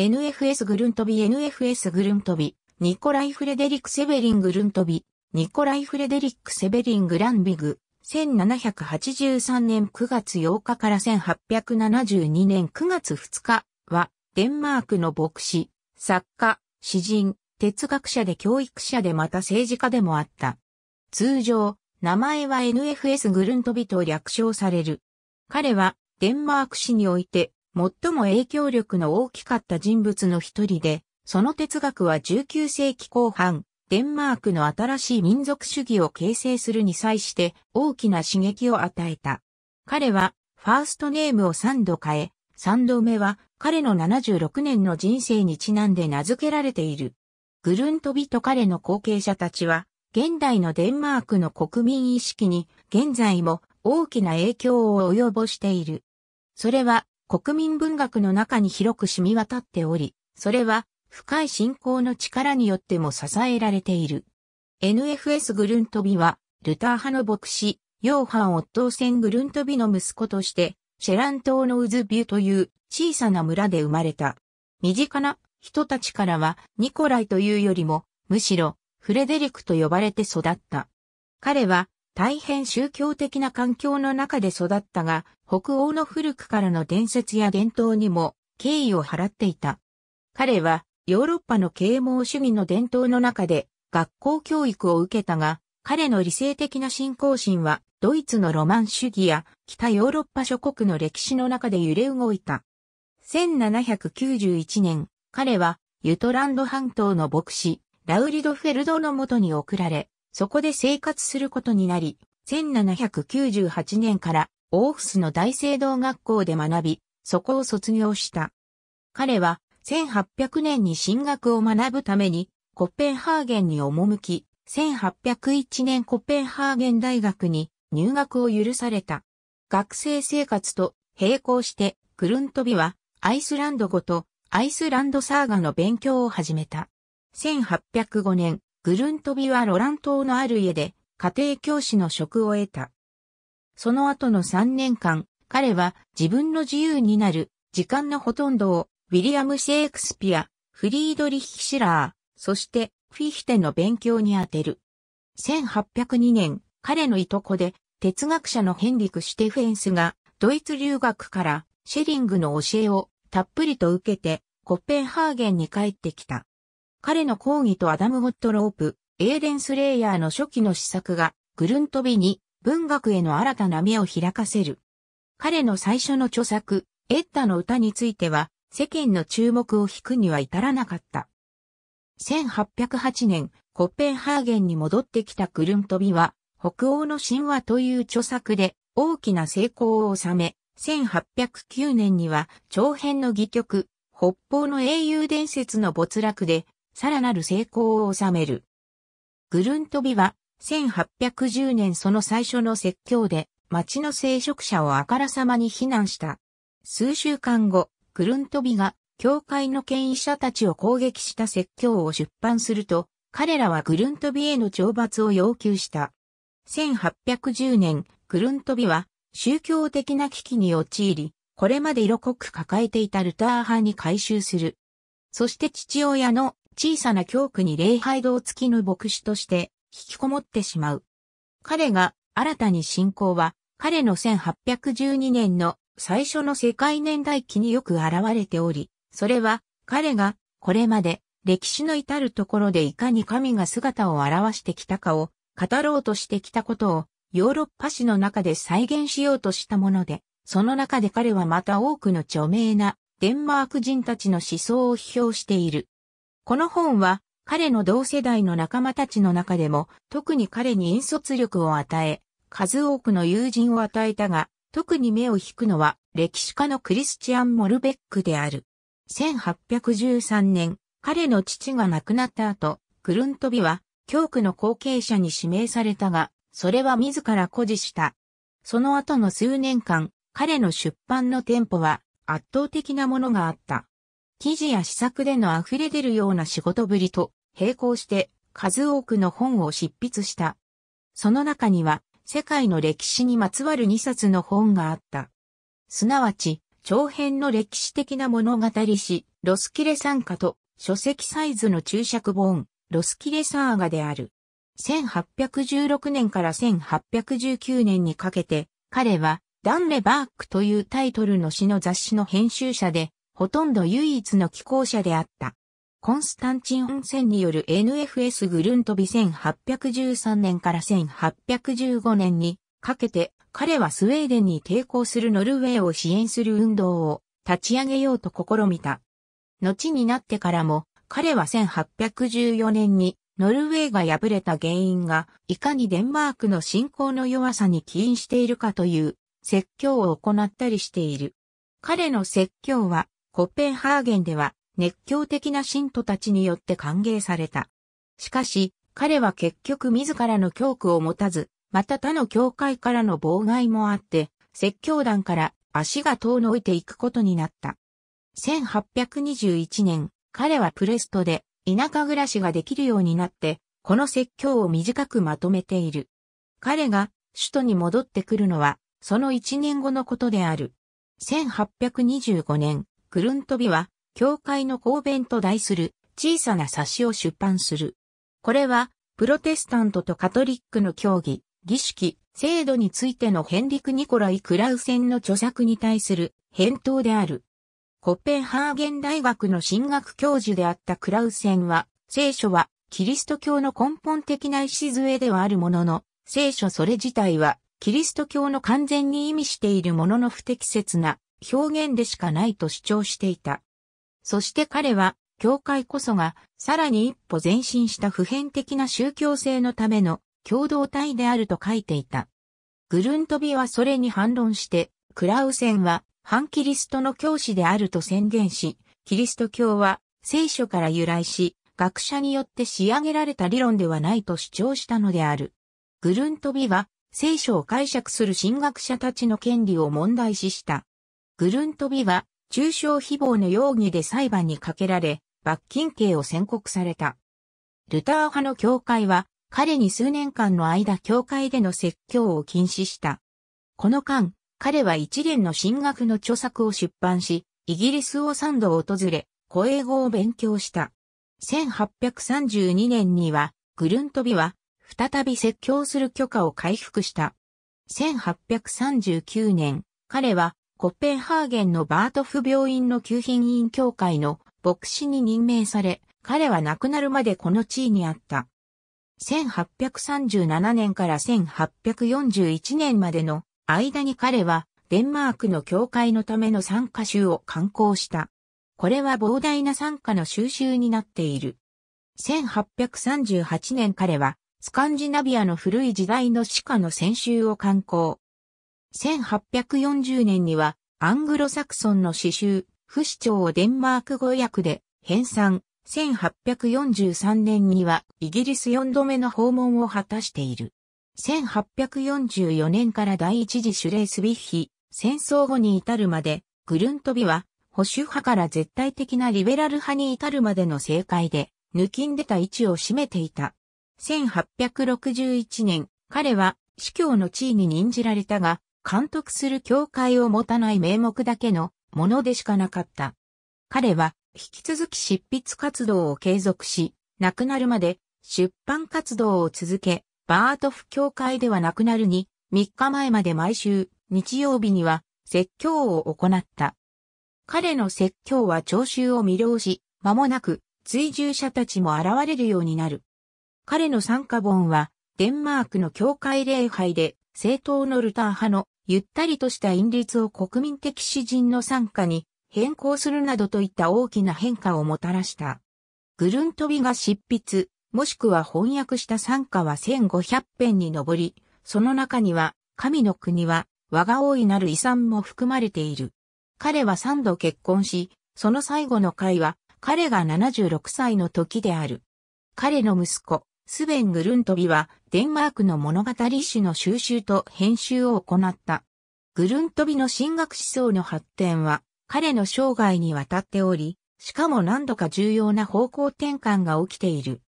NFS グルントビ NFS グルントビニコライ・フレデリック・セベリングルントビニコライ・フレデリック・セベリング・ランビグ1783年9月8日から1872年9月2日はデンマークの牧師、作家、詩人、哲学者で教育者でまた政治家でもあった。通常、名前は NFS グルントビと略称される。彼はデンマーク史において最も影響力の大きかった人物の一人で、その哲学は19世紀後半、デンマークの新しい民族主義を形成するに際して大きな刺激を与えた。彼はファーストネームを3度変え、3度目は彼の76年の人生にちなんで名付けられている。グルントビと彼の後継者たちは、現代のデンマークの国民意識に現在も大きな影響を及ぼしている。それは国民文学の中に広く染み渡っており、それは深い信仰の力によっても支えられている。NFS グルントビは、ルター派の牧師、ヨーハン・オットーセン・グルントビの息子として、シェラン島のウズビュという小さな村で生まれた。身近な人たちからはニコライというよりも、むしろフレデリクと呼ばれて育った。彼は大変宗教的な環境の中で育ったが、北欧の古くからの伝説や伝統にも敬意を払っていた。彼はヨーロッパの啓蒙主義の伝統の中で学校教育を受けたが、彼の理性的な信仰心はドイツのロマン主義や北ヨーロッパ諸国の歴史の中で揺れ動いた。1791年、彼はユトランド半島の牧師、ラウリドフェルドのもとに送られ、そこで生活することになり、1798年からオーフスの大聖堂学校で学び、そこを卒業した。彼は1800年に進学を学ぶためにコッペンハーゲンに赴き、1801年コッペンハーゲン大学に入学を許された。学生生活と並行してクルントビはアイスランド語とアイスランドサーガの勉強を始めた。1805年、グルントビはロラン島のある家で家庭教師の職を得た。その後の3年間、彼は自分の自由になる時間のほとんどをウィリアム・シェイクスピア、フリードリヒ・シラー、そしてフィヒテの勉強に充てる。1802年、彼のいとこで哲学者のヘンリク・シュテフェンスがドイツ留学からシェリングの教えをたっぷりと受けてコッペンハーゲンに帰ってきた。彼の講義とアダム・ゴットロープ、エーデン・スレイヤーの初期の試作が、グルントビに文学への新たな目を開かせる。彼の最初の著作、エッタの歌については、世間の注目を引くには至らなかった。1808年、コッペンハーゲンに戻ってきたグルントビは、北欧の神話という著作で大きな成功を収め、1809年には長編の戯曲、北方の英雄伝説の没落でさらなる成功を収める。グルントビは、1810年その最初の説教で、町の聖職者をあからさまに非難した。数週間後、グルントビが、教会の権威者たちを攻撃した説教を出版すると、彼らはグルントビへの懲罰を要求した。1810年、グルントビは、宗教的な危機に陥り、これまで色濃く抱えていたルター派に改修する。そして父親の小さな教区に礼拝堂付きの牧師として引きこもってしまう。彼が新たに信仰は彼の1812年の最初の世界年代記によく現れており、それは彼がこれまで歴史の至るところでいかに神が姿を現してきたかを語ろうとしてきたことをヨーロッパ史の中で再現しようとしたもので、その中で彼はまた多くの著名なデンマーク人たちの思想を批評している。この本は彼の同世代の仲間たちの中でも特に彼に引率力を与え、数多くの友人を与えたが、特に目を引くのは歴史家のクリスチアン・モルベックである。1813年、彼の父が亡くなった後、クルントビは教区の後継者に指名されたが、それは自ら誇示した。その後の数年間、彼の出版の店舗は圧倒的なものがあった。記事や試作での溢れ出るような仕事ぶりと並行して数多くの本を執筆した。その中には世界の歴史にまつわる2冊の本があった。すなわち、長編の歴史的な物語史、ロスキレ参加と書籍サイズの注釈本、ロスキレサーガである。1816年から1819年にかけて、彼はダンレバークというタイトルの詩の雑誌の編集者で、ほとんど唯一の寄港者であった。コンスタンチン温泉による NFS グルン飛び1813年から1815年にかけて彼はスウェーデンに抵抗するノルウェーを支援する運動を立ち上げようと試みた。後になってからも彼は1814年にノルウェーが敗れた原因がいかにデンマークの信仰の弱さに起因しているかという説教を行ったりしている。彼の説教はコッペンハーゲンでは熱狂的な信徒たちによって歓迎された。しかし、彼は結局自らの教区を持たず、また他の教会からの妨害もあって、説教団から足が遠のいていくことになった。1821年、彼はプレストで田舎暮らしができるようになって、この説教を短くまとめている。彼が首都に戻ってくるのは、その1年後のことである。1825年、クルントビは、教会の公弁と題する小さな冊子を出版する。これは、プロテスタントとカトリックの教義、儀式、制度についてのヘンリク・ニコライ・クラウセンの著作に対する返答である。コッペンハーゲン大学の進学教授であったクラウセンは、聖書はキリスト教の根本的な礎ではあるものの、聖書それ自体はキリスト教の完全に意味しているものの不適切な表現でしかないと主張していた。そして彼は、教会こそが、さらに一歩前進した普遍的な宗教性のための共同体であると書いていた。グルントビはそれに反論して、クラウセンは反キリストの教師であると宣言し、キリスト教は聖書から由来し、学者によって仕上げられた理論ではないと主張したのである。グルントビは聖書を解釈する神学者たちの権利を問題視した。グルントビは、中傷誹謗の容疑で裁判にかけられ、罰金刑を宣告された。ルター派の教会は、彼に数年間の間教会での説教を禁止した。この間、彼は一連の進学の著作を出版し、イギリスを三度訪れ、古英語を勉強した。1832年には、グルントビは、再び説教する許可を回復した。1839年、彼は、コッペンハーゲンのバートフ病院の旧品院協会の牧師に任命され、彼は亡くなるまでこの地位にあった。1837年から1841年までの間に彼はデンマークの教会のための参加集を刊行した。これは膨大な参加の収集になっている。1838年彼はスカンジナビアの古い時代の歯科の先週を刊行。1840年にはアングロサクソンの詩集、不死鳥をデンマーク語訳で編纂。1843年にはイギリス4度目の訪問を果たしている。1844年から第一次シュレースビッヒ、戦争後に至るまで、グルントビは保守派から絶対的なリベラル派に至るまでの政界で、抜きんでた位置を占めていた。1861年、彼は司教の地位に任じられたが、監督する教会を持たない名目だけのものでしかなかった。彼は引き続き執筆活動を継続し、亡くなるまで出版活動を続け、バートフ教会では亡くなるに3日前まで毎週日曜日には説教を行った。彼の説教は聴衆を魅了し、間もなく追従者たちも現れるようになる。彼の参加本はデンマークの教会礼拝で正党のルター派のゆったりとした韻律を国民的詩人の参加に変更するなどといった大きな変化をもたらした。グルントビが執筆、もしくは翻訳した参加は1500編に上り、その中には、神の国は、我が大いなる遺産も含まれている。彼は3度結婚し、その最後の回は、彼が76歳の時である。彼の息子、スベン・グルントビは、デンマークの物語誌の収集と編集を行った。グルントビの進学思想の発展は、彼の生涯にわたっており、しかも何度か重要な方向転換が起きている。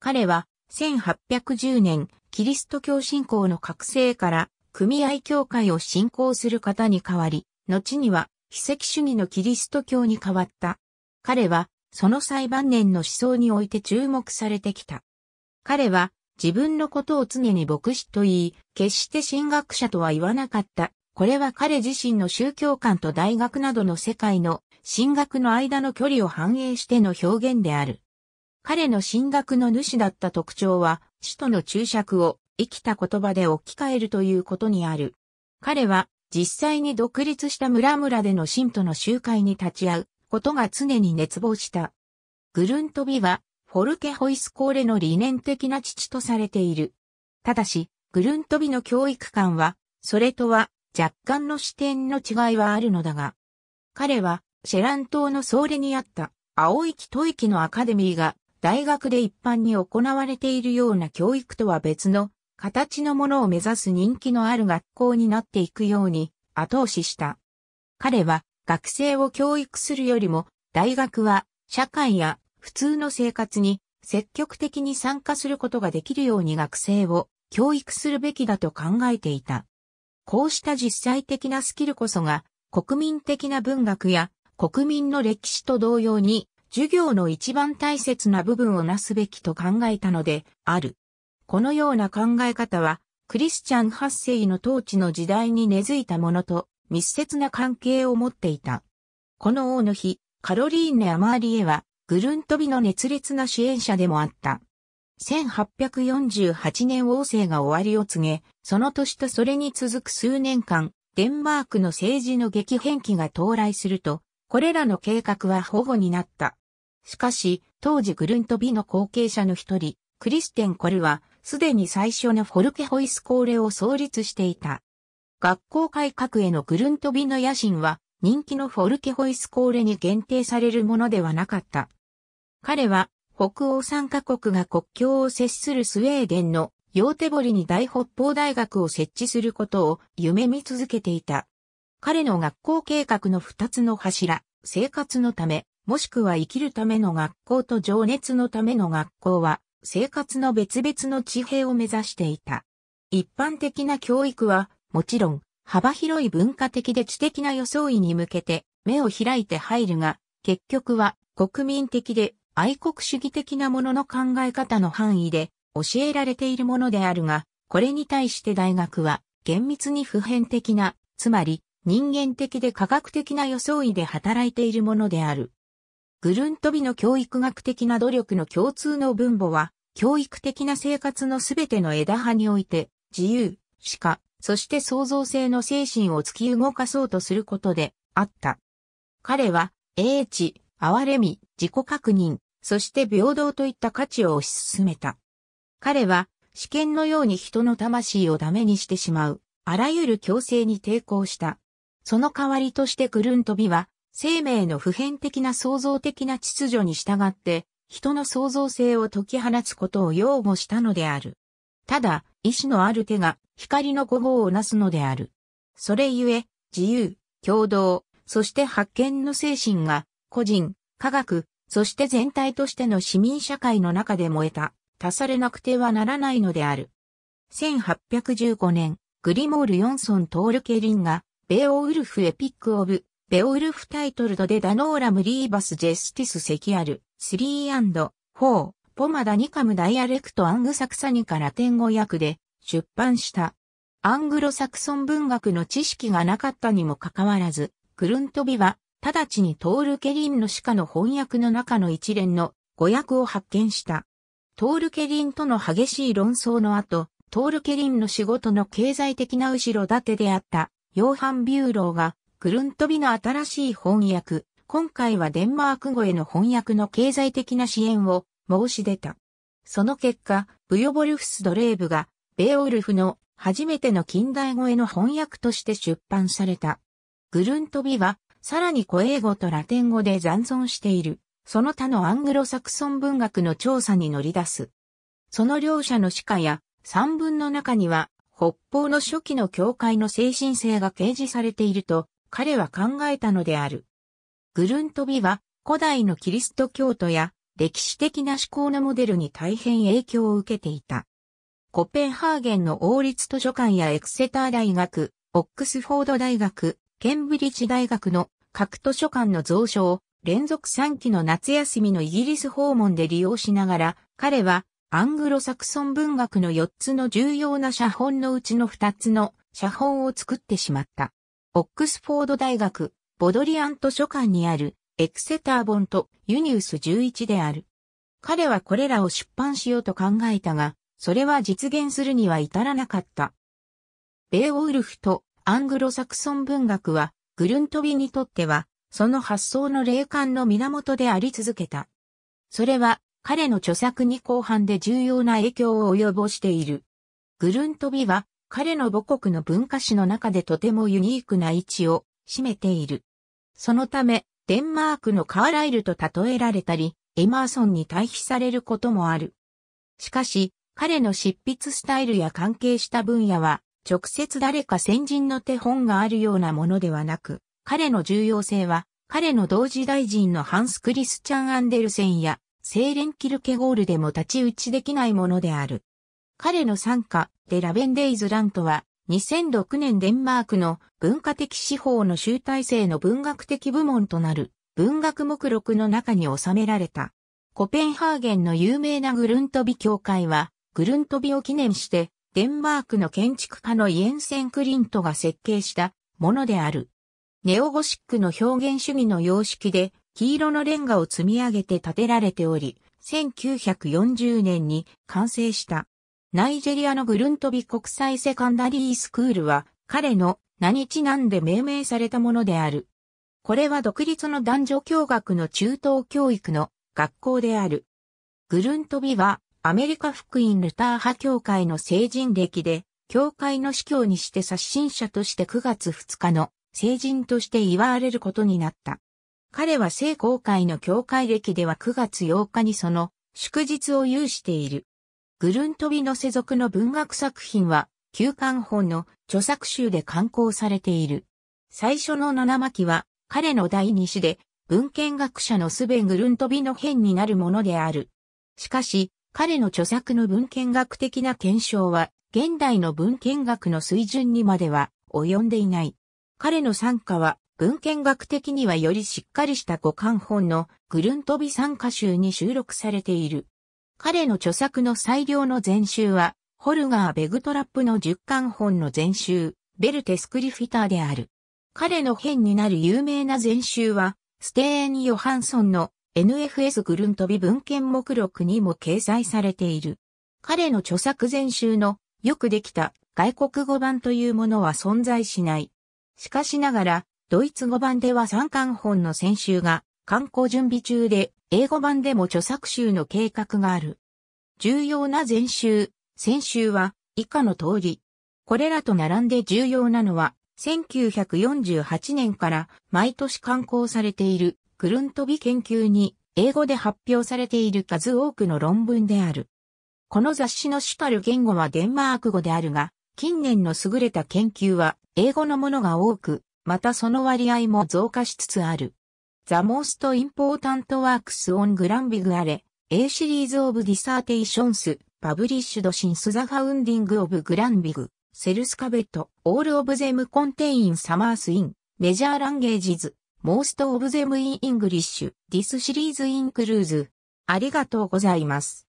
彼は、1810年、キリスト教信仰の覚醒から、組合協会を信仰する方に代わり、後には、非石主義のキリスト教に変わった。彼は、その最晩年の思想において注目されてきた。彼は自分のことを常に牧師と言い、決して神学者とは言わなかった。これは彼自身の宗教観と大学などの世界の進学の間の距離を反映しての表現である。彼の進学の主だった特徴は、使徒の注釈を生きた言葉で置き換えるということにある。彼は実際に独立した村々での信徒の集会に立ち会うことが常に熱望した。グルントビはフォルケホイスコーレの理念的な父とされている。ただし、グルントビの教育観は、それとは若干の視点の違いはあるのだが、彼はシェラン島の総理にあった青木吐息のアカデミーが大学で一般に行われているような教育とは別の形のものを目指す人気のある学校になっていくように後押しした。彼は学生を教育するよりも大学は社会や普通の生活に積極的に参加することができるように学生を教育するべきだと考えていた。こうした実際的なスキルこそが国民的な文学や国民の歴史と同様に授業の一番大切な部分をなすべきと考えたのである。このような考え方はクリスチャン八世の統治の時代に根付いたものと密接な関係を持っていた。この王の日、カロリーネ・アマーリエはグルントビの熱烈な支援者でもあった。1848年王政が終わりを告げ、その年とそれに続く数年間、デンマークの政治の激変期が到来すると、これらの計画は保護になった。しかし、当時グルントビの後継者の一人、クリステン・コルは、すでに最初のフォルケホイスコーレを創立していた。学校改革へのグルントビの野心は、人気のフォルケホイスコーレに限定されるものではなかった。彼は北欧三カ国が国境を接するスウェーデンのヨーテボリに大北方大学を設置することを夢見続けていた。彼の学校計画の二つの柱、生活のため、もしくは生きるための学校と情熱のための学校は、生活の別々の地平を目指していた。一般的な教育は、もちろん、幅広い文化的で知的な装いに向けて、目を開いて入るが、結局は、国民的で愛国主義的なものの考え方の範囲で教えられているものであるが、これに対して大学は厳密に普遍的な、つまり人間的で科学的な装いで働いているものである。グルントビの教育学的な努力の共通の分母は、教育的な生活のすべての枝葉において、自由、歯科、そして創造性の精神を突き動かそうとすることであった。彼は、英知、哀れみ、自己確認、そして平等といった価値を推し進めた。彼は、試験のように人の魂をダメにしてしまう、あらゆる強制に抵抗した。その代わりとしてクルントビは、生命の普遍的な創造的な秩序に従って、人の創造性を解き放つことを擁護したのである。ただ、意志のある手が光の誤法をなすのである。それゆえ、自由、共同、そして発見の精神が、個人、科学、そして全体としての市民社会の中で燃えた、足されなくてはならないのである。1815年、グリモール・ヨンソン・トールケリンが、ベオウルフ・エピック・オブ、ベオウルフ・タイトルドでダノーラム・リーバス・ジェスティス・セキアル、スリー・フォー、ポマダ・ニカム・ダイアレクト・アングサクサニカ・ラテン語訳で出版した。アングロサクソン文学の知識がなかったにもかかわらず、クルントビは直ちにトールケリンの科の翻訳の中の一連の語訳を発見した。トールケリンとの激しい論争の後、トールケリンの仕事の経済的な後ろ盾であったヨーハン・ビューローがクルントビの新しい翻訳、今回はデンマーク語への翻訳の経済的な支援を申し出た。その結果、ブヨボルフス・ドレーブが、ベーオルフの初めての近代語への翻訳として出版された。グルントビは、さらに古英語とラテン語で残存している、その他のアングロサクソン文学の調査に乗り出す。その両者の歯科や三文の中には、北方の初期の教会の精神性が掲示されていると、彼は考えたのである。グルントビは、古代のキリスト教徒や、歴史的な思考のモデルに大変影響を受けていた。コペンハーゲンの王立図書館やエクセター大学、オックスフォード大学、ケンブリッジ大学の各図書館の蔵書を連続3期の夏休みのイギリス訪問で利用しながら、彼はアングロサクソン文学の4つの重要な写本のうちの2つの写本を作ってしまった。オックスフォード大学、ボドリアン図書館にあるエクセター本とユニウス11である。彼はこれらを出版しようと考えたが、それは実現するには至らなかった。ベーオウルフとアングロサクソン文学は、グルントビにとっては、その発想の霊感の源であり続けた。それは、彼の著作に後半で重要な影響を及ぼしている。グルントビは、彼の母国の文化史の中でとてもユニークな位置を占めている。そのため、デンマークのカーライルと例えられたり、エマーソンに対比されることもある。しかし、彼の執筆スタイルや関係した分野は、直接誰か先人の手本があるようなものではなく、彼の重要性は、彼の同時大臣のハンス・クリスチャン・アンデルセンや、セーレン・キルケゴールでも立ち打ちできないものである。彼の参加、でラベンデイズラントは、2006年デンマークの文化的司法の集大成の文学的部門となる文学目録の中に収められた。コペンハーゲンの有名なグルントビ協会は、グルントビを記念してデンマークの建築家のイエンセン・クリントが設計したものである。ネオゴシックの表現主義の様式で、黄色のレンガを積み上げて建てられており、1940年に完成した。ナイジェリアのグルントビ国際セカンダリースクールは、彼の名にちなんで命名されたものである。これは独立の男女共学の中等教育の学校である。グルントビはアメリカ福音ルター派教会の成人歴で、教会の司教にして刷新者として9月2日の成人として祝われることになった。彼は聖公会の教会歴では9月8日にその祝日を有している。グルントビの世俗の文学作品は、旧刊本の著作集で刊行されている。最初の七巻は、彼の第二子で、文献学者のスベン・グルントビの編になるものである。しかし、彼の著作の文献学的な検証は、現代の文献学の水準にまでは及んでいない。彼の参加は、文献学的にはよりしっかりした五巻本のグルントビ参加集に収録されている。彼の著作の最良の全集は、ホルガー・ベグトラップの十巻本の全集、ベルテスクリフィターである。彼の編になる有名な全集は、ステーン・ヨハンソンの NFS グルン飛び文献目録にも掲載されている。彼の著作全集のよくできた外国語版というものは存在しない。しかしながら、ドイツ語版では三巻本の先週が観光準備中で、英語版でも著作集の計画がある。重要な全集、先週は以下の通り。これらと並んで重要なのは、1948年から毎年刊行されているクルントビ研究に英語で発表されている数多くの論文である。この雑誌の主たる言語はデンマーク語であるが、近年の優れた研究は英語のものが多く、またその割合も増加しつつある。The Most Important Works on Granbigare, A Series of Dissertations, Published Since the Founding of Granbig, c e l l s c a b e t All of Them Contain Summers in Major Languages, Most of them in English. This series includes. ありがとうございます。